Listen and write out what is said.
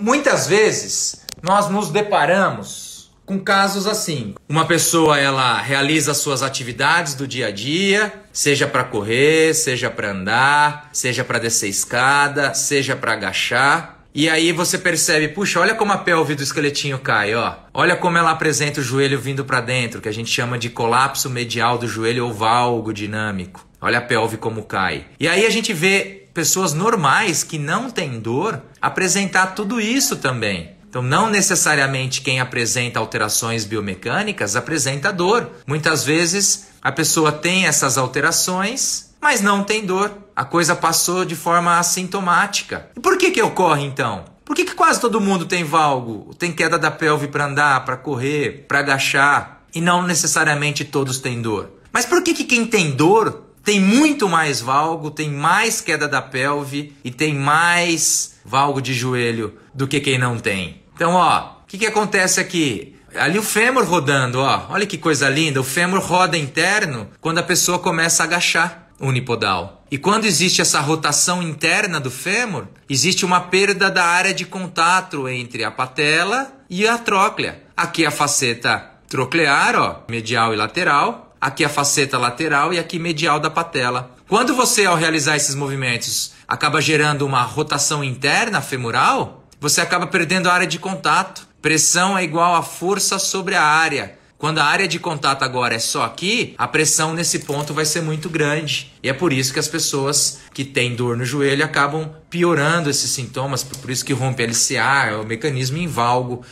Muitas vezes nós nos deparamos com casos assim. Uma pessoa ela realiza suas atividades do dia a dia, seja para correr, seja para andar, seja para descer escada, seja para agachar, e aí você percebe, puxa, olha como a pelve do esqueletinho cai, ó. Olha como ela apresenta o joelho vindo para dentro, que a gente chama de colapso medial do joelho ou valgo dinâmico. Olha a pelve como cai. E aí a gente vê pessoas normais que não têm dor apresentar tudo isso também. Então, não necessariamente quem apresenta alterações biomecânicas apresenta dor. Muitas vezes a pessoa tem essas alterações, mas não tem dor. A coisa passou de forma assintomática. E por que, que ocorre então? Por que, que quase todo mundo tem valgo, tem queda da pelve para andar, para correr, para agachar? E não necessariamente todos têm dor. Mas por que, que quem tem dor tem muito mais valgo, tem mais queda da pelve e tem mais valgo de joelho do que quem não tem. Então, ó, o que, que acontece aqui? Ali o fêmur rodando, ó. Olha que coisa linda. O fêmur roda interno quando a pessoa começa a agachar unipodal. E quando existe essa rotação interna do fêmur, existe uma perda da área de contato entre a patela e a tróclea. Aqui a faceta troclear, ó, medial e lateral, aqui a faceta lateral e aqui medial da patela. Quando você, ao realizar esses movimentos, acaba gerando uma rotação interna femoral, você acaba perdendo a área de contato. Pressão é igual a força sobre a área. Quando a área de contato agora é só aqui, a pressão nesse ponto vai ser muito grande. E é por isso que as pessoas que têm dor no joelho acabam piorando esses sintomas, por isso que rompe a LCA, é o mecanismo invalgo.